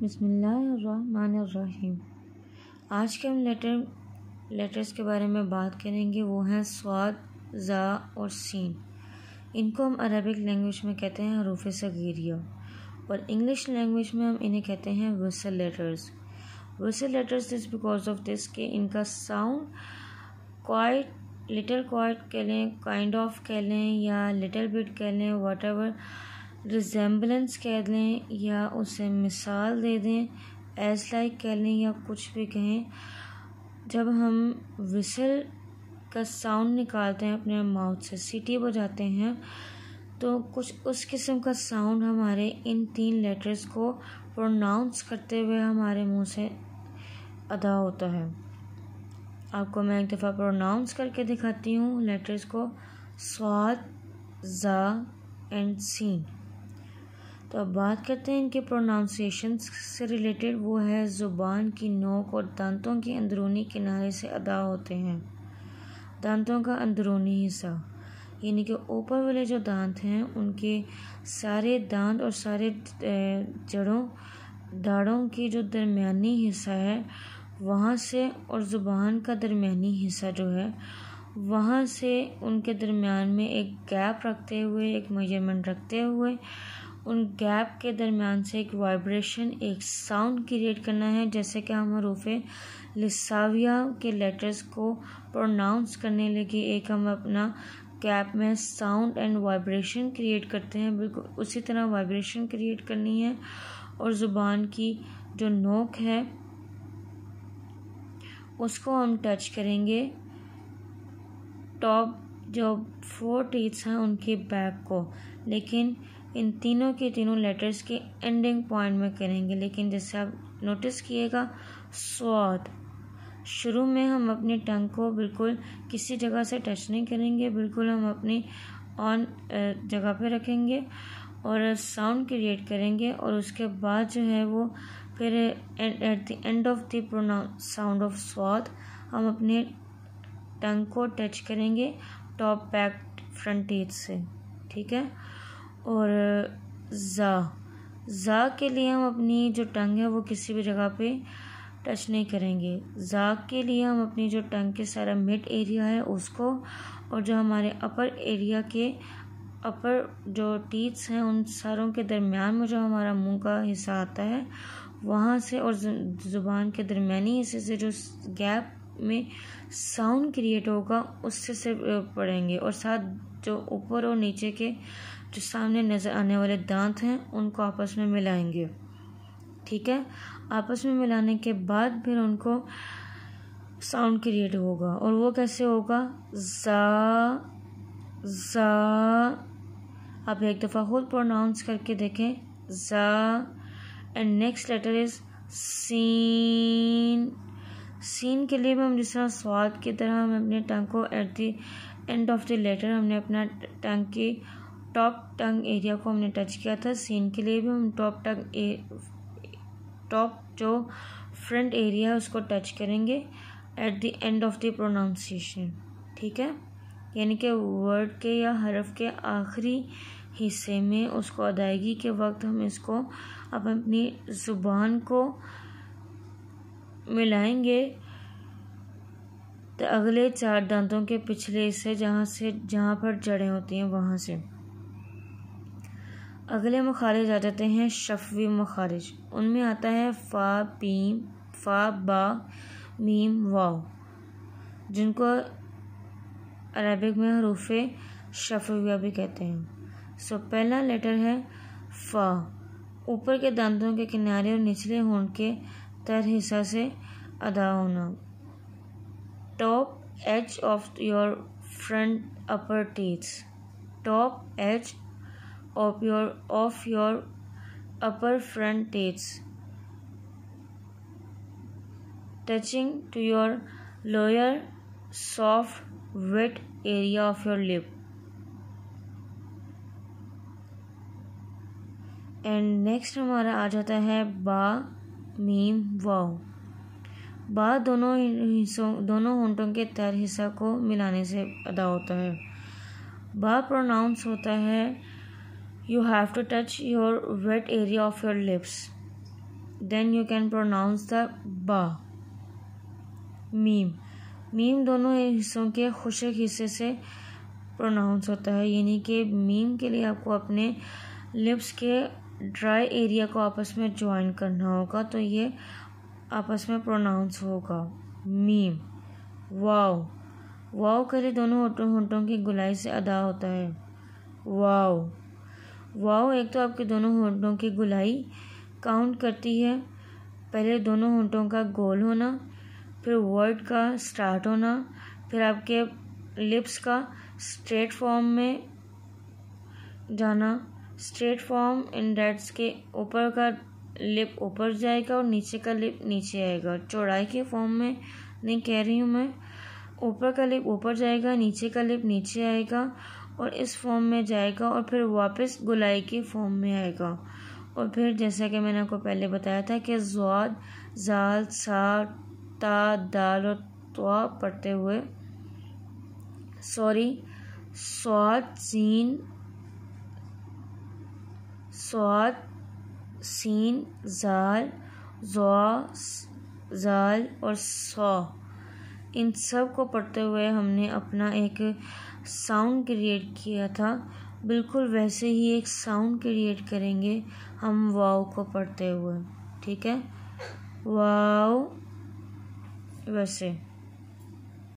बिसमीम आज के हम लेटर लेटर्स के बारे में बात करेंगे वो हैं स्वाद ज़ा और सीन इनको हम अरबिक लैंग्वेज में कहते हैं हरूफ सगीरिया और इंग्लिश लैंग्वेज में हम इन्हें कहते हैं vowel letters vowel letters is because of this कि इनका साउंड क्वाइट लिटिल क्वाइट कह लें काइंड ऑफ कह लें या लिटिल बिट कह लें वाट रिजेंबलेंस कह दें या उसे मिसाल दे दें एज लाइक कह लें या कुछ भी कहें जब हम विसल का साउंड निकालते हैं अपने माउथ से सीटी बजाते हैं तो कुछ उस किस्म का साउंड हमारे इन तीन लेटर्स को प्रोनाउंस करते हुए हमारे मुंह से अदा होता है आपको मैं एक दफ़ा प्रोनाउंस करके दिखाती हूँ लेटर्स को स्वाद ज़ा एंड सीन तो अब बात करते हैं इनके प्रोनाउंसिएशन से रिलेटेड वो है ज़ुबान की नोक और दांतों के अंदरूनी किनारे से अदा होते हैं दांतों का अंदरूनी हिस्सा यानी कि ऊपर वाले जो दांत हैं उनके सारे दांत और सारे जड़ों दाढ़ों की जो दरमियानी हिस्सा है वहाँ से और ज़ुबान का दरमियानी हिस्सा जो है वहाँ से उनके दरमियान में एक गैप रखते हुए एक मेजरमेंट रखते हुए उन गैप के दरमियान से एक वाइब्रेशन एक साउंड क्रिएट करना है जैसे कि हम हरूफ लिसाविया के लेटर्स को प्रोनाउंस करने लगे एक हम अपना कैप में साउंड एंड वाइब्रेशन क्रिएट करते हैं बिल्कुल उसी तरह वाइब्रेशन क्रिएट करनी है और ज़ुबान की जो नोक है उसको हम टच करेंगे टॉप जो फोर टीथ्स हैं उनके बैक को लेकिन इन तीनों के तीनों लेटर्स के एंडिंग पॉइंट में करेंगे लेकिन जैसे आप नोटिस किएगा स्वाद शुरू में हम अपने टंग को बिल्कुल किसी जगह से टच नहीं करेंगे बिल्कुल हम अपनी ऑन जगह पे रखेंगे और साउंड क्रिएट करेंगे और उसके बाद जो है वो फिर at the end of the sound of स्वाद हम अपने टंग को टच करेंगे टॉप बैक फ्रंट टीथ से ठीक है और ज़ा ज़ा के लिए हम अपनी जो टंग है वो किसी भी जगह पे टच नहीं करेंगे ज़ा के लिए हम अपनी जो टंग के सारा मिड एरिया है उसको और जो हमारे अपर एरिया के अपर जो टीथ्स हैं उन सारों के दरमियान में जो हमारा मुंह का हिस्सा आता है वहाँ से और ज़ुबान के दरमियानी हिस्से से जो गैप में साउंड क्रिएट होगा उससे से पढ़ेंगे और साथ जो ऊपर और नीचे के जो सामने नज़र आने वाले दांत हैं उनको आपस में मिलाएंगे ठीक है आपस में मिलाने के बाद फिर उनको साउंड क्रिएट होगा और वो कैसे होगा जा जा आप एक दफ़ा खुद प्रोनाउंस करके देखें जा एंड नेक्स्ट लेटर इज़ सी सीन के लिए भी हम जिस तरह स्वाद की तरह हम अपने टंग को at the end of the letter हमने अपना टंग की टॉप टंग एरिया को हमने टच किया था सीन के लिए भी हम टॉप टंग टॉप जो फ्रंट एरिया है उसको टच करेंगे at the end of the pronunciation ठीक है यानी कि वर्ड के या हरफ के आखिरी हिस्से में उसको अदायगी के वक्त हम इसको अपनी ज़ुबान को मिलाएंगे तो अगले चार दांतों के पिछले हिस्से जहाँ से जहाँ पर जड़ें होती हैं वहाँ से अगले मखारिज आ जाते हैं शफवी मखारिज उनमें आता है फ़ा पीम फ़ा बा मीम वाव जिनको अरबिक में हरूफ शफविया भी कहते हैं सो पहला लेटर है फ़ा ऊपर के दांतों के किनारे और निचले होंठ के हिस्सा से अदा होना top edge of your front upper teeth top edge of your of your upper front teeth touching to your lower soft wet area of your lip and next हमारा आ जाता है बा मीम वाओ बाद दोनों हिस्सों दोनों होंठों के तर हिस्सा को मिलाने से अदा होता है बा प्रोनाउंस होता है you have to touch your wet area of your lips then you can pronounce the बा मीम मीम दोनों हिस्सों के खुशक हिस्से से प्रोनाउंस होता है यानी कि मीम के लिए आपको अपने लिप्स के ड्राई एरिया को आपस में ज्वाइन करना होगा तो ये आपस में प्रोनाउंस होगा मीम वाओ वाओ करे दोनों होटों होटों की गुलाई से अदा होता है वाओ वाओ एक तो आपके दोनों होटों की गुलाई काउंट करती है पहले दोनों होटों का गोल होना फिर वर्ड का स्टार्ट होना फिर आपके लिप्स का स्ट्रेट फॉर्म में जाना स्ट्रेट फॉर्म इंडेक्स के ऊपर का लिप ऊपर जाएगा और नीचे का लिप नीचे आएगा चौड़ाई के फॉर्म में नहीं कह रही हूँ मैं ऊपर का लिप ऊपर जाएगा नीचे का लिप नीचे आएगा और इस फॉर्म में जाएगा और फिर वापस गुलाई के फॉर्म में आएगा और फिर जैसा कि मैंने आपको पहले बताया था कि जवाद जाल सा ता दाल और त्वा पढ़ते हुए सॉरी स्वाद सीन सौद सीन ज़ाल ज़ा ज़ाल और सौ इन सब को पढ़ते हुए हमने अपना एक साउंड क्रिएट किया था बिल्कुल वैसे ही एक साउंड क्रिएट करेंगे हम वाव को पढ़ते हुए ठीक है वाव वैसे